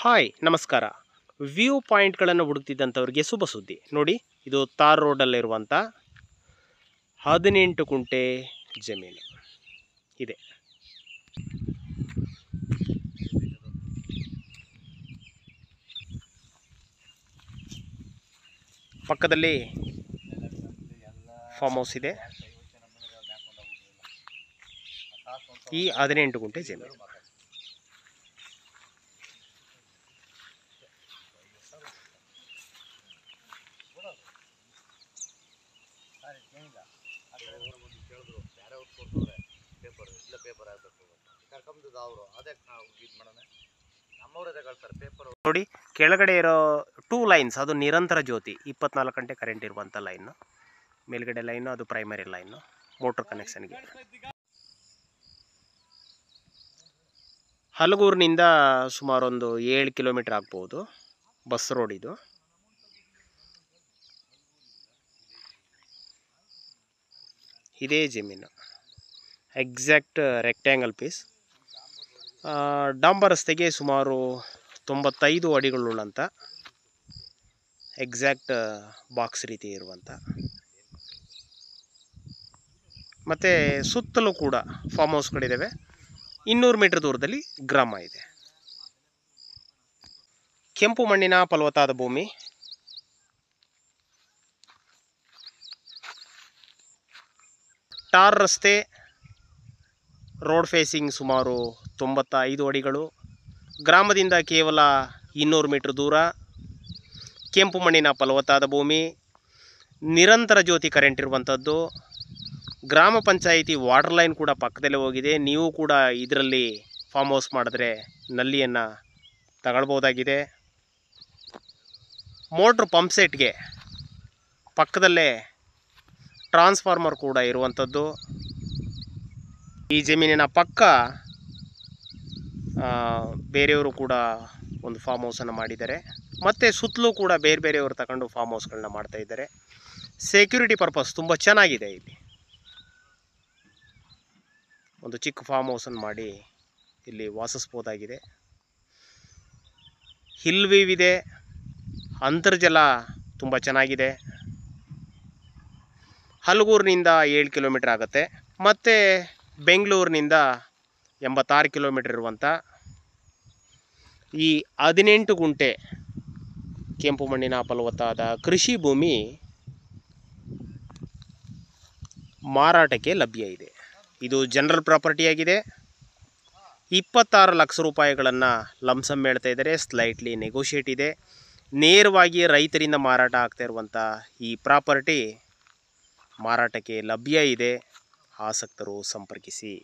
hi ನಮಸ್ಕಾರ view ಪಾಯಿಂಟ್ಗಳನ್ನು ಹುಡುಕ್ತಿದ್ದಂಥವ್ರಿಗೆ ಶುಭ ಸುದ್ದಿ ನೋಡಿ ಇದು ತಾರ್ ರೋಡಲ್ಲಿರುವಂಥ ಹದಿನೆಂಟು ಕುಂಟೆ ಜಮೀನು ಇದೆ ಪಕ್ಕದಲ್ಲಿ ಫಾರ್ಮ್ ಹೌಸ್ ಇದೆ ಈ ಹದಿನೆಂಟು ಗುಂಟೆ ಜಮೀನು ಅದೇ ಕೇಳಿಲ್ಲ ಆ ಕಡೆ ಒಂದು ಕೇಳಿದ್ರು ಬೇರೆ ಅವ್ರು ಕೊಡ್ತವ್ರೆ ಪೇಪರ್ ಇಲ್ಲ ಪೇಪರ್ ಅಂತ ಆಗಬೇಕು ಕರ್ಕೊಂಬಂದು ಅವರು ಅದೇ ನಾವು ಇದು ಮಾಡೋಣ ನಮ್ಮವ್ರದೇ ಕಳ್ತಾರೆ ಪೇಪರ್ ನೋಡಿ ಕೆಳಗಡೆ ಇರೋ ಟೂ ಲೈನ್ಸ್ ಅದು ನಿರಂತರ ಜ್ಯೋತಿ ಇಪ್ಪತ್ನಾಲ್ಕು ಗಂಟೆ ಕರೆಂಟ್ ಇರುವಂಥ ಲೈನು ಮೇಲ್ಗಡೆ ಲೈನು ಅದು ಪ್ರೈಮರಿ ಲೈನು ಮೋಟ್ರ್ ಕನೆಕ್ಷನ್ಗೆ ಹಲಗೂರಿನಿಂದ ಸುಮಾರೊಂದು ಏಳು ಕಿಲೋಮೀಟ್ರ್ ಆಗ್ಬೋದು ಬಸ್ ರೋಡ್ ಇದು ಇದೇ ಜಮೀನು ಎಕ್ಸಾಕ್ಟ್ ರೆಕ್ಟ್ಯಾಂಗಲ್ ಪೀಸ್ ಡಾಂಬರ್ ರಸ್ತೆಗೆ ಸುಮಾರು ತೊಂಬತ್ತೈದು ಅಡಿಗಳುಳ್ಳಂಥ ಎಕ್ಸಾಕ್ಟ್ ಬಾಕ್ಸ್ ರೀತಿ ಇರುವಂಥ ಮತ್ತು ಸುತ್ತಲೂ ಕೂಡ ಫಾರ್ಮ್ ಹೌಸ್ಗಳಿದ್ದಾವೆ ಇನ್ನೂರು ಮೀಟರ್ ದೂರದಲ್ಲಿ ಗ್ರಾಮ ಇದೆ ಕೆಂಪು ಮಣ್ಣಿನ ಫಲವತ್ತಾದ ಭೂಮಿ ಟಾರ್ ರಸ್ತೆ ರೋಡ್ ಫೇಸಿಂಗ್ ಸುಮಾರು ತೊಂಬತ್ತ ಐದು ಅಡಿಗಳು ಗ್ರಾಮದಿಂದ ಕೇವಲ ಇನ್ನೂರು ಮೀಟ್ರ್ ದೂರ ಕೆಂಪು ಮಣ್ಣಿನ ಫಲವತ್ತಾದ ಭೂಮಿ ನಿರಂತರ ಜ್ಯೋತಿ ಕರೆಂಟ್ ಇರುವಂಥದ್ದು ಗ್ರಾಮ ಪಂಚಾಯಿತಿ ವಾಟರ್ ಲೈನ್ ಕೂಡ ಪಕ್ಕದಲ್ಲೇ ಹೋಗಿದೆ ನೀವು ಕೂಡ ಇದರಲ್ಲಿ ಫಾರ್ಮ್ ಹೌಸ್ ಮಾಡಿದ್ರೆ ನಲ್ಲಿಯನ್ನು ತಗೊಳ್ಬೋದಾಗಿದೆ ಮೋಟ್ರ್ ಪಂಪ್ ಪಕ್ಕದಲ್ಲೇ ಟ್ರಾನ್ಸ್ಫಾರ್ಮರ್ ಕೂಡ ಇರುವಂಥದ್ದು ಈ ಜಮೀನಿನ ಪಕ್ಕ ಬೇರೆಯವರು ಕೂಡ ಒಂದು ಫಾರ್ಮ್ ಹೌಸನ್ನು ಮಾಡಿದ್ದಾರೆ ಮತ್ತು ಸುತ್ತಲೂ ಕೂಡ ಬೇರೆ ಬೇರೆಯವರು ತಗೊಂಡು ಫಾರ್ಮ್ ಹೌಸ್ಗಳನ್ನ ಮಾಡ್ತಾ ಇದ್ದಾರೆ ಸೆಕ್ಯೂರಿಟಿ ಪರ್ಪಸ್ ತುಂಬ ಚೆನ್ನಾಗಿದೆ ಇಲ್ಲಿ ಒಂದು ಚಿಕ್ಕ ಫಾರ್ಮ್ ಹೌಸನ್ನು ಮಾಡಿ ಇಲ್ಲಿ ವಾಸಿಸ್ಬೋದಾಗಿದೆ ಹಿಲ್ ಇದೆ ಅಂತರ್ಜಲ ತುಂಬ ಚೆನ್ನಾಗಿದೆ ಹಲಗೂರಿನಿಂದ ಏಳು ಕಿಲೋಮೀಟ್ರ್ ಆಗುತ್ತೆ ಮತ್ತು ಬೆಂಗಳೂರಿನಿಂದ ಎಂಬತ್ತಾರು ಕಿಲೋಮೀಟ್ರ್ ಇರುವಂಥ ಈ ಹದಿನೆಂಟು ಗುಂಟೆ ಕೆಂಪು ಮಣ್ಣಿನ ಫಲವತ್ತಾದ ಕೃಷಿ ಭೂಮಿ ಮಾರಾಟಕ್ಕೆ ಲಭ್ಯ ಇದೆ ಇದು ಜನರಲ್ ಪ್ರಾಪರ್ಟಿಯಾಗಿದೆ ಇಪ್ಪತ್ತಾರು ಲಕ್ಷ ರೂಪಾಯಿಗಳನ್ನು ಲಂಸಮ್ ಹೇಳ್ತಾ ಇದ್ದಾರೆ ಸ್ಲೈಟ್ಲಿ ನೆಗೋಷಿಯೇಟ್ ಇದೆ ನೇರವಾಗಿ ರೈತರಿಂದ ಮಾರಾಟ ಆಗ್ತಾ ಇರುವಂಥ ಈ ಪ್ರಾಪರ್ಟಿ ಮಾರಾಟಕ್ಕೆ ಲಭ್ಯ ಇದೆ ಆಸಕ್ತರು ಸಂಪರ್ಕಿಸಿ